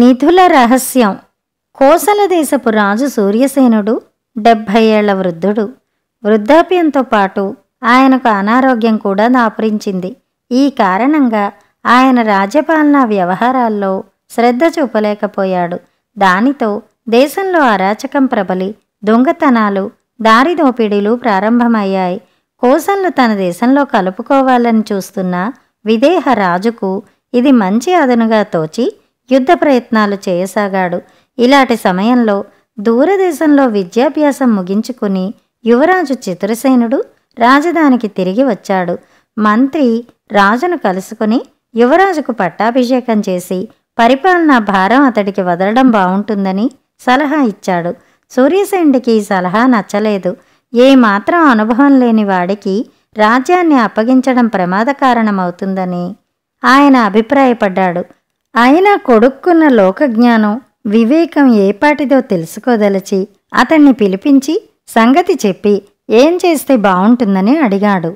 నిధుల రహస్యం కోసల దేశపు రాజు సూర్యసేనుడు డెబ్భై ఏళ్ల వృద్ధుడు వృద్ధాప్యంతో పాటు ఆయనకు అనారోగ్యం కూడా దాపురించింది ఈ కారణంగా ఆయన రాజ్యపాలనా వ్యవహారాల్లో శ్రద్ధ చూపలేకపోయాడు దానితో దేశంలో అరాచకం ప్రబలి దొంగతనాలు దారిదోపిడీలు ప్రారంభమయ్యాయి కోసలను తన దేశంలో కలుపుకోవాలని చూస్తున్న విదేహ రాజుకు ఇది మంచి అదనుగా తోచి యుద్ధ ప్రయత్నాలు చేయసాగాడు ఇలాంటి సమయంలో దూరదేశంలో విద్యాభ్యాసం ముగించుకుని యువరాజు చిత్రసేనుడు రాజధానికి తిరిగి వచ్చాడు మంత్రి రాజును కలుసుకుని యువరాజుకు పట్టాభిషేకం చేసి పరిపాలనా భారం అతడికి వదలడం బావుంటుందని సలహా ఇచ్చాడు సూర్యసేనుడికి ఈ సలహా నచ్చలేదు ఏ మాత్రం అనుభవం లేని వాడికి రాజ్యాన్ని అప్పగించడం ప్రమాదకారణమవుతుందని ఆయన అభిప్రాయపడ్డాడు ఆయన కొడుక్కున్న లోకజ్ఞానం వివేకం ఏపాటిదో తెలుసుకోదలచి అతన్ని పిలిపించి సంగతి చెప్పి ఏం చేస్తే బావుంటుందని అడిగాడు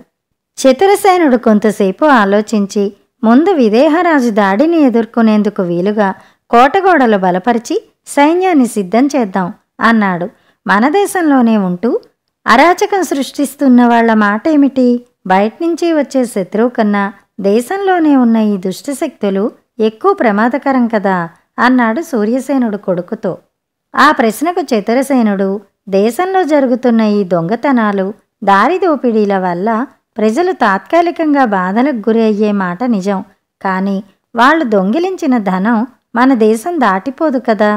చతురసేనుడు కొంతసేపు ఆలోచించి ముందు విదేహరాజు దాడిని ఎదుర్కొనేందుకు వీలుగా కోటగోడలు బలపరిచి సైన్యాన్ని సిద్ధం చేద్దాం అన్నాడు మన దేశంలోనే ఉంటూ అరాచకం సృష్టిస్తున్న వాళ్ల మాట ఏమిటి బయట నుంచి వచ్చే శత్రువు కన్నా దేశంలోనే ఉన్న ఈ దుష్టశక్తులు ఎక్కువ ప్రమాదకరం కదా అన్నాడు సూర్యసేనుడు కొడుకుతో ఆ ప్రశ్నకు చతురసేనుడు దేశంలో జరుగుతున్న ఈ దొంగతనాలు దారిదోపిడీల వల్ల ప్రజలు తాత్కాలికంగా బాధలకు గురి అయ్యే మాట నిజం కానీ వాళ్ళు దొంగిలించిన ధనం మన దేశం దాటిపోదు కదా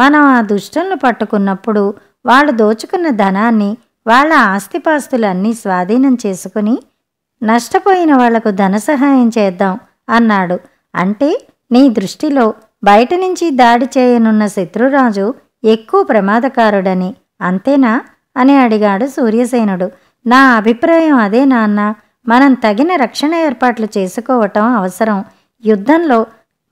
మనం ఆ దుష్టలను పట్టుకున్నప్పుడు వాళ్ళు దోచుకున్న ధనాన్ని వాళ్ళ ఆస్తిపాస్తులన్నీ స్వాధీనం చేసుకుని నష్టపోయిన వాళ్లకు ధన సహాయం చేద్దాం అన్నాడు అంటే నీ దృష్టిలో బయట నుంచి దాడి చేయనున్న శత్రురాజు ఎక్కువ ప్రమాదకారుడని అంతేనా అని అడిగాడు సూర్యసేనుడు నా అభిప్రాయం అదే నాన్న మనం తగిన రక్షణ ఏర్పాట్లు చేసుకోవటం అవసరం యుద్ధంలో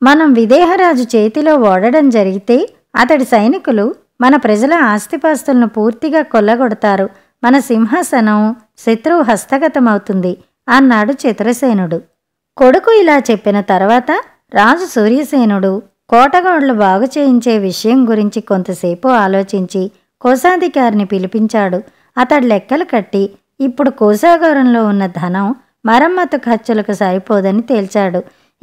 మనం విదేహరాజు చేతిలో ఓడడం జరిగితే అతడి సైనికులు మన ప్రజల ఆస్తిపాస్తులను పూర్తిగా కొల్లగొడతారు మన సింహాసనం శత్రువు హస్తగతమవుతుంది అన్నాడు చిత్రసేనుడు కొడుకు ఇలా చెప్పిన తర్వాత రాజు సూర్యసేనుడు కోటగోడలు బాగు చేయించే విషయం గురించి కొంతసేపు ఆలోచించి కోశాధికారిని పిలిపించాడు అతడు లెక్కలు కట్టి ఇప్పుడు కోశాగారంలో ఉన్న ధనం మరమ్మతు ఖర్చులకు సరిపోదని తేల్చాడు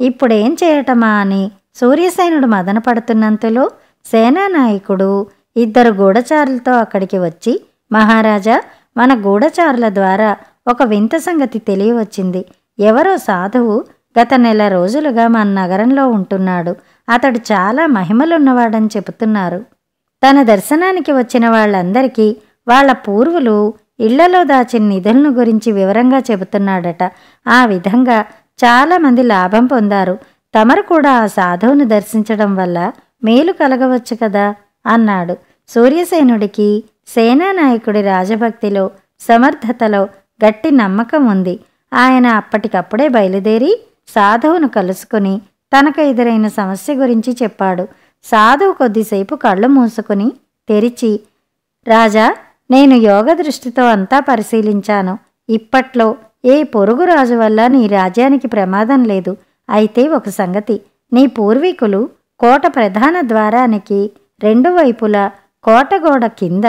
ఇప్పుడేం చేయటమా అని సూర్యసేనుడు మదన పడుతున్నంతలో సేనానాయకుడు ఇద్దరు గూఢచారులతో అక్కడికి వచ్చి మహారాజా మన గూఢచారుల ద్వారా ఒక వింత సంగతి తెలియవచ్చింది ఎవరో సాధువు గత నెల రోజులుగా మన నగరంలో ఉంటున్నాడు అతడు చాలా మహిమలున్నవాడని చెబుతున్నారు తన దర్శనానికి వచ్చిన వాళ్ళందరికీ వాళ్ళ పూర్వులు ఇళ్లలో దాచిన నిధులను గురించి వివరంగా చెబుతున్నాడట ఆ విధంగా చాలామంది లాభం పొందారు తమరు కూడా ఆ సాధువును దర్శించడం వల్ల మేలు కలగవచ్చు కదా అన్నాడు సూర్యసేనుడికి సేనానాయకుడి రాజభక్తిలో సమర్థతలో గట్టి నమ్మకం ఉంది ఆయన అప్పటికప్పుడే బయలుదేరి సాధువును కలుసుకుని తనకు ఎదురైన సమస్య గురించి చెప్పాడు సాధువు కొద్దిసేపు కళ్ళు మూసుకుని తెరిచి రాజా నేను యోగ దృష్టితో అంతా పరిశీలించాను ఇప్పట్లో ఏ పొరుగు రాజు వల్ల నీ రాజ్యానికి ప్రమాదం లేదు అయితే ఒక సంగతి నీ పూర్వీకులు కోట ప్రధాన ద్వారానికి రెండు వైపులా కోటగోడ కింద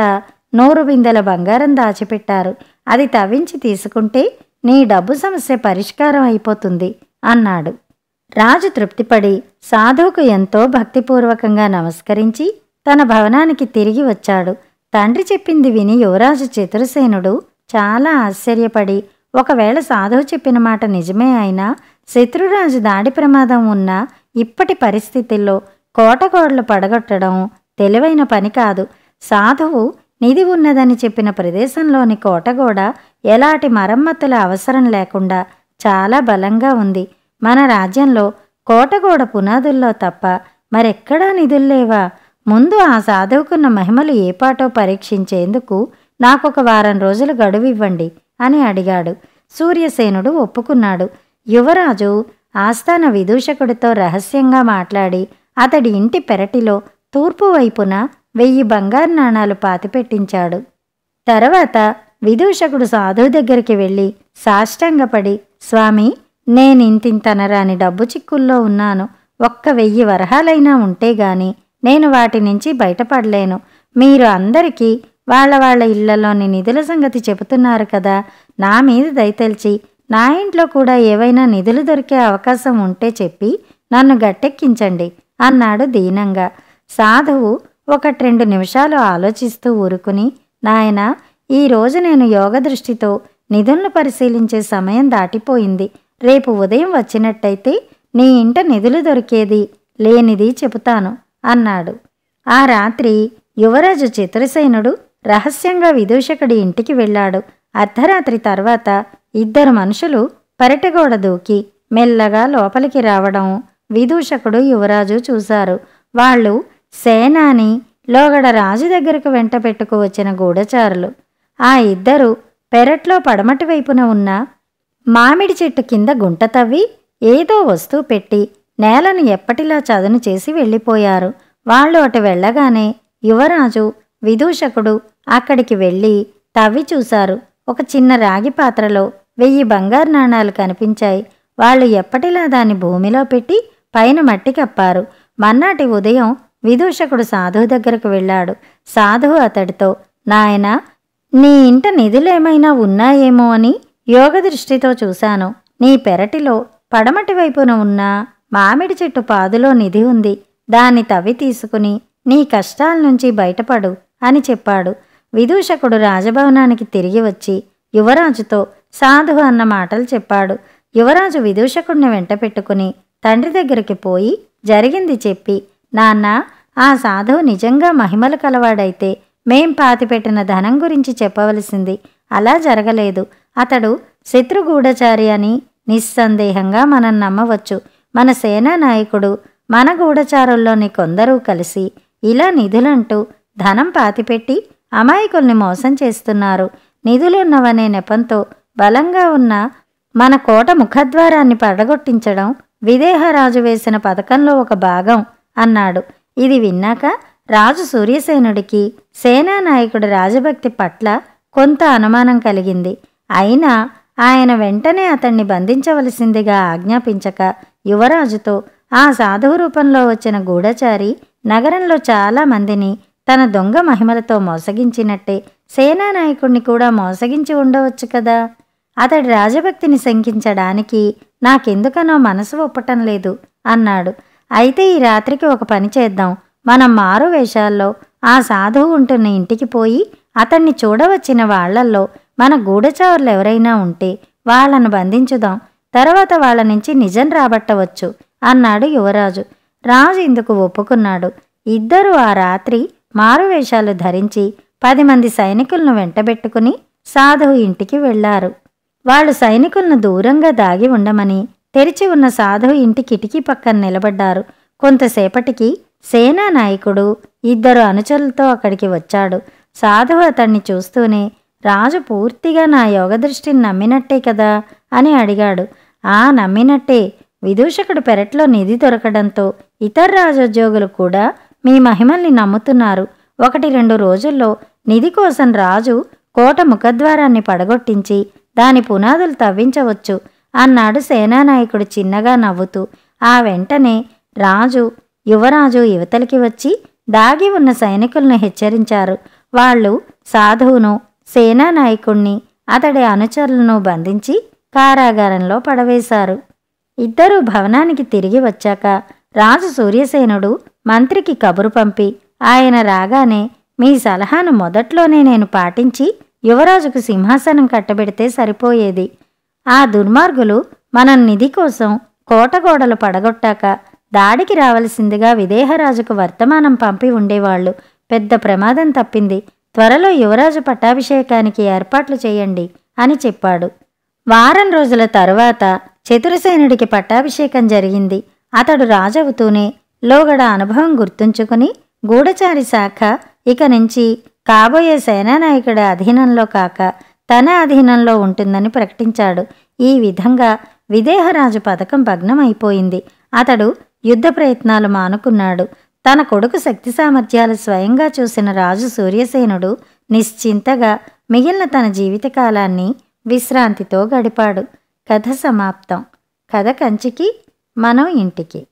నూరు బిందెల బంగారం దాచిపెట్టారు అది తవ్వించి తీసుకుంటే నీ డబ్బు సమస్య పరిష్కారం అయిపోతుంది అన్నాడు రాజు తృప్తిపడి సాధువుకు ఎంతో భక్తిపూర్వకంగా నమస్కరించి తన భవనానికి తిరిగి వచ్చాడు తండ్రి చెప్పింది విని యువరాజు చతురసేనుడు చాలా ఆశ్చర్యపడి ఒకవేళ సాధువు చెప్పిన మాట నిజమే అయినా శత్రురాజు దాడి ప్రమాదం ఉన్న ఇప్పటి పరిస్థితుల్లో కోటగోడలు పడగొట్టడం తెలివైన పని కాదు సాధువు నిధి ఉన్నదని చెప్పిన ప్రదేశంలోని కోటగోడ ఎలాంటి మరమ్మతుల అవసరం లేకుండా చాలా బలంగా ఉంది మన రాజ్యంలో కోటగోడ పునాదుల్లో తప్ప మరెక్కడా నిధుల్లేవా ముందు ఆ సాధువుకున్న మహిమలు ఏపాటో పరీక్షించేందుకు నాకొక వారం రోజులు గడువు ఇవ్వండి అని అడిగాడు సూర్యసేనుడు ఒప్పుకున్నాడు యువరాజు ఆస్థాన విదూషకుడితో రహస్యంగా మాట్లాడి అతడి ఇంటి పెరటిలో తూర్పు వైపున వెయ్యి బంగారు నాణాలు పాతిపెట్టించాడు తర్వాత విదూషకుడు సాధువు దగ్గరికి వెళ్ళి సాష్టంగపడి స్వామి నేనింతింతనరాని డబ్బు చిక్కుల్లో ఉన్నాను ఒక్క వెయ్యి వరహాలైనా ఉంటే గాని నేను వాటి నుంచి బయటపడలేను మీరు అందరికీ వాళ్ళ వాళ్ళ ఇళ్లలోని నిధుల సంగతి చెబుతున్నారు కదా నా మీద దయతెల్చి నా ఇంట్లో కూడా ఏవైనా నిధులు దొరికే అవకాశం ఉంటే చెప్పి నన్ను గట్టెక్కించండి అన్నాడు దీనంగా సాధువు ఒకటి రెండు నిమిషాలు ఆలోచిస్తూ ఊరుకుని నాయనా ఈరోజు నేను యోగ దృష్టితో నిధులను పరిశీలించే సమయం దాటిపోయింది రేపు ఉదయం వచ్చినట్టయితే నీ ఇంట నిధులు దొరికేది లేనిది చెబుతాను అన్నాడు ఆ రాత్రి యువరాజు చిత్రసేనుడు రహస్యంగా విదూషకుడి ఇంటికి వెళ్ళాడు అర్ధరాత్రి తర్వాత ఇద్దరు మనుషులు పెరటగోడ దూకి మెల్లగా లోపలికి రావడం విదూషకుడు యువరాజు చూశారు వాళ్ళు సేనాని లోగడ రాజు దగ్గరకు వెంట పెట్టుకు వచ్చిన గూఢచారులు ఆ ఇద్దరు పెరట్లో పడమటి వైపున ఉన్న మామిడి చెట్టు కింద గుంట తవ్వి ఏదో వస్తువు పెట్టి నేలను ఎప్పటిలా చదును చేసి వెళ్ళిపోయారు వాళ్ళు అటు వెళ్ళగానే యువరాజు విదూషకుడు అక్కడికి వెళ్ళి తవ్వి చూశారు ఒక చిన్న రాగి పాత్రలో వెయ్యి బంగారు నాణాలు కనిపించాయి వాళ్ళు ఎప్పటిలా దాన్ని భూమిలో పెట్టి పైన మట్టి కప్పారు మన్నాటి ఉదయం విదూషకుడు సాధువు దగ్గరకు వెళ్ళాడు సాధువు అతడితో నాయనా నీ ఇంట నిధులేమైనా ఉన్నాయేమో అని యోగ దృష్టితో చూశాను నీ పెరటిలో పడమటి వైపున ఉన్న మామిడి చెట్టు పాదులో నిధి ఉంది దాన్ని తవ్వి తీసుకుని నీ కష్టాల నుంచి బయటపడు అని చెప్పాడు విదూషకుడు రాజభవనానికి తిరిగి వచ్చి యువరాజుతో సాధు అన్న మాటలు చెప్పాడు యువరాజు విదూషకుడిని వెంట పెట్టుకుని తండ్రి దగ్గరికి పోయి జరిగింది చెప్పి నాన్న ఆ సాధువు నిజంగా మహిమలు కలవాడైతే మేం పాతిపెట్టిన ధనం గురించి చెప్పవలసింది అలా జరగలేదు అతడు శత్రుగూఢచారి అని నిస్సందేహంగా మనం నమ్మవచ్చు మన సేనా నాయకుడు మన గూఢచారుల్లోని కొందరూ కలిసి ఇలా నిధులంటూ ధనం పాతిపెట్టి అమాయకుల్ని మోసం చేస్తున్నారు నిధులున్నవనే నెపంతో బలంగా ఉన్న మన కోట ముఖద్వారాన్ని పడగొట్టించడం విదేహరాజు వేసిన పథకంలో ఒక భాగం అన్నాడు ఇది విన్నాక రాజు సూర్యసేనుడికి సేనానాయకుడి రాజభక్తి పట్ల కొంత అనుమానం కలిగింది అయినా ఆయన వెంటనే అతన్ని బంధించవలసిందిగా ఆజ్ఞాపించక యువరాజుతో ఆ సాధువు రూపంలో వచ్చిన గూఢచారి నగరంలో చాలామందిని తన దొంగ మహిమలతో మోసగించినట్టే సేనానాయకుడిని కూడా మోసగించి ఉండవచ్చు కదా అతడి రాజభక్తిని శంకించడానికి నాకెందుకనో మనసు ఒప్పటం లేదు అన్నాడు అయితే ఈ రాత్రికి ఒక పని చేద్దాం మనం మారు వేషాల్లో ఆ సాధువు ఉంటున్న ఇంటికి పోయి అతన్ని చూడవచ్చిన వాళ్లల్లో మన గూఢచారులు ఎవరైనా ఉంటే వాళ్ళను బంధించుదాం తర్వాత వాళ్ళ నుంచి నిజం రాబట్టవచ్చు అన్నాడు యువరాజు రాజు ఇందుకు ఒప్పుకున్నాడు ఇద్దరు ఆ రాత్రి మారువేషాలు ధరించి పది మంది సైనికులను వెంటబెట్టుకుని సాధువు ఇంటికి వెళ్లారు వాళ్ళు సైనికులను దూరంగా దాగి ఉండమని తెరిచి ఉన్న సాధువు ఇంటి కిటికీ పక్కన నిలబడ్డారు కొంతసేపటికి సేనానాయకుడు ఇద్దరు అనుచరులతో అక్కడికి వచ్చాడు సాధువు అతన్ని చూస్తూనే రాజు పూర్తిగా నా యోగదృష్టిని నమ్మినట్టే కదా అని అడిగాడు ఆ నమ్మినట్టే విదూషకుడు పెరట్లో నిధి దొరకడంతో ఇతర రాజోద్యోగులు కూడా మీ మహిమల్ని నమ్ముతున్నారు ఒకటి రెండు రోజుల్లో నిధి కోసం రాజు కోట ముఖద్వారాన్ని పడగొట్టించి దాని పునాదులు తవ్వించవచ్చు అన్నాడు సేనానాయకుడు చిన్నగా నవ్వుతూ ఆ వెంటనే రాజు యువరాజు యువతలకి వచ్చి దాగి ఉన్న సైనికులను హెచ్చరించారు వాళ్ళు సాధువును సేనానాయకుణ్ణి అతడి అనుచరులను బంధించి కారాగారంలో పడవేశారు ఇద్దరూ భవనానికి తిరిగి వచ్చాక రాజు సూర్యసేనుడు మంత్రికి కబురు పంపి ఆయన రాగానే మీ సలహాను మొదట్లోనే నేను పాటించి యువరాజుకు సింహాసనం కట్టబెడితే సరిపోయేది ఆ దుర్మార్గులు మనం నిధి కోసం కోటగోడలు పడగొట్టాక దాడికి రావలసిందిగా విదేహరాజుకు వర్తమానం పంపి ఉండేవాళ్లు పెద్ద ప్రమాదం తప్పింది త్వరలో యువరాజు పట్టాభిషేకానికి ఏర్పాట్లు చేయండి అని చెప్పాడు వారం రోజుల తరువాత చతురసేనుడికి పట్టాభిషేకం జరిగింది అతడు రాజవుతూనే లోగడ అనుభవం గుర్తుంచుకుని గూఢచారి శాఖ ఇక నుంచి కాబోయే సేనానాయకుడి అధీనంలో కాక తన అధీనంలో ఉంటుందని ప్రకటించాడు ఈ విధంగా విదేహరాజు పథకం భగ్నమైపోయింది అతడు యుద్ధ ప్రయత్నాలు మానుకున్నాడు తన కొడుకు శక్తి సామర్థ్యాలు స్వయంగా చూసిన రాజు సూర్యసేనుడు నిశ్చింతగా మిగిలిన తన జీవితకాలాన్ని విశ్రాంతితో గడిపాడు కథ సమాప్తం కథ కంచికి మనం ఇంటికి